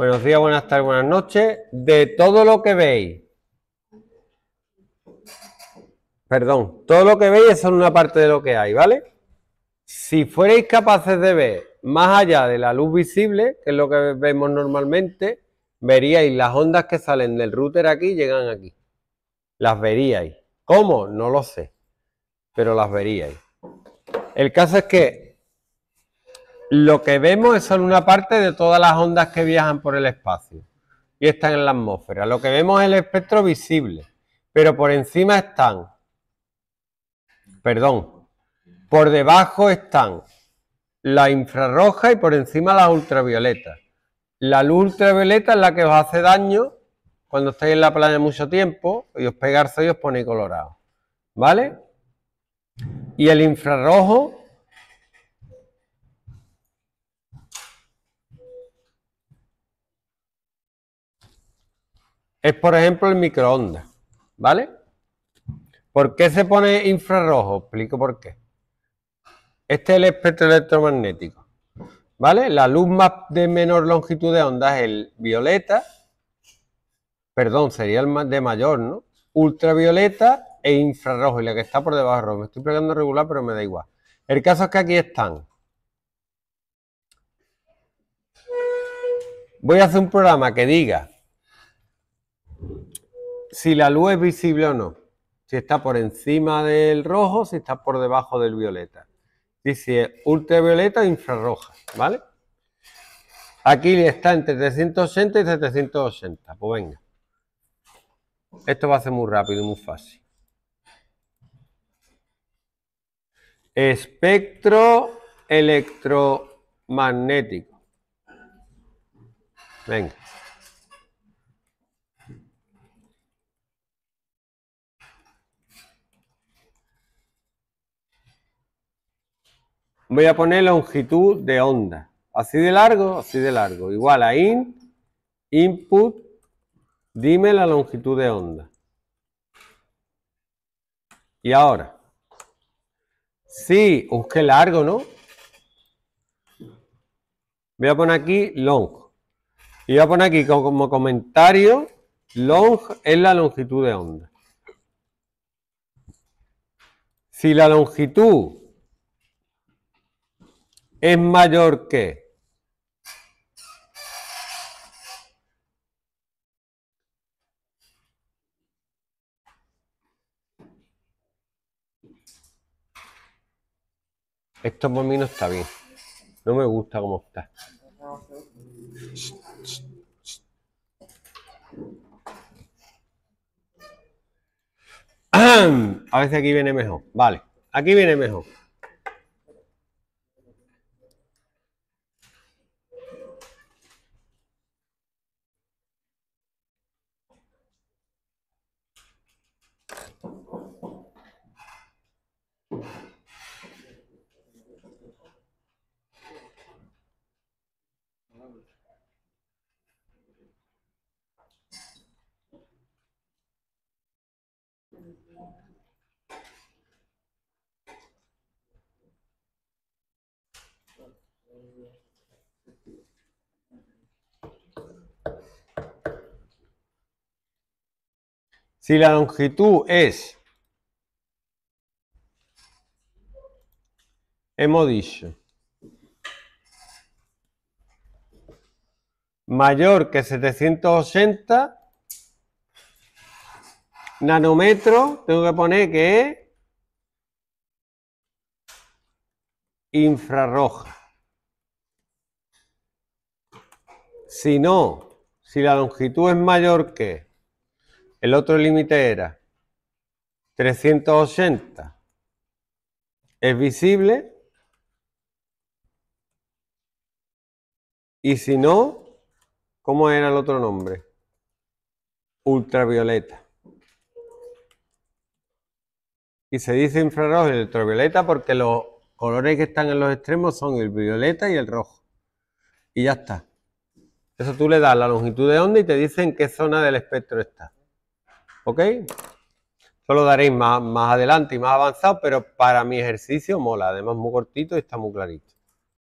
Buenos días, buenas tardes, buenas noches. De todo lo que veis. Perdón, todo lo que veis es solo una parte de lo que hay, ¿vale? Si fuerais capaces de ver más allá de la luz visible, que es lo que vemos normalmente, veríais las ondas que salen del router aquí y llegan aquí. Las veríais. ¿Cómo? No lo sé, pero las veríais. El caso es que lo que vemos es solo una parte de todas las ondas que viajan por el espacio y están en la atmósfera. Lo que vemos es el espectro visible, pero por encima están, perdón, por debajo están la infrarroja y por encima la ultravioleta. La ultravioleta es la que os hace daño cuando estáis en la playa mucho tiempo y os pegarse y os pone colorado. ¿Vale? Y el infrarrojo es, por ejemplo, el microondas, ¿vale? ¿Por qué se pone infrarrojo? Explico por qué. Este es el espectro electromagnético, ¿vale? La luz más de menor longitud de onda es el violeta, perdón, sería el de mayor, ¿no? Ultravioleta e infrarrojo, y la que está por debajo rojo. Me estoy pegando regular, pero me da igual. El caso es que aquí están. Voy a hacer un programa que diga si la luz es visible o no. Si está por encima del rojo, si está por debajo del violeta. dice ultravioleta, infrarroja, ¿vale? Aquí está entre 380 y 780. Pues venga. Esto va a ser muy rápido y muy fácil. Espectro electromagnético. Venga. voy a poner longitud de onda. Así de largo, así de largo. Igual a in, input, dime la longitud de onda. Y ahora. Sí, busqué qué largo, ¿no? Voy a poner aquí long. Y voy a poner aquí como comentario, long es la longitud de onda. Si la longitud es mayor que Esto por mí no está bien. No me gusta cómo está. A veces aquí viene mejor. Vale, aquí viene mejor. Si la longitud es, hemos dicho, mayor que 780 nanómetros, tengo que poner que es infrarroja. Si no, si la longitud es mayor que el otro límite era 380, es visible. Y si no, ¿cómo era el otro nombre? Ultravioleta. Y se dice infrarrojo y ultravioleta porque los colores que están en los extremos son el violeta y el rojo. Y ya está. Eso tú le das la longitud de onda y te dicen en qué zona del espectro está. ¿Ok? Solo lo daréis más, más adelante y más avanzado, pero para mi ejercicio mola. Además, muy cortito y está muy clarito.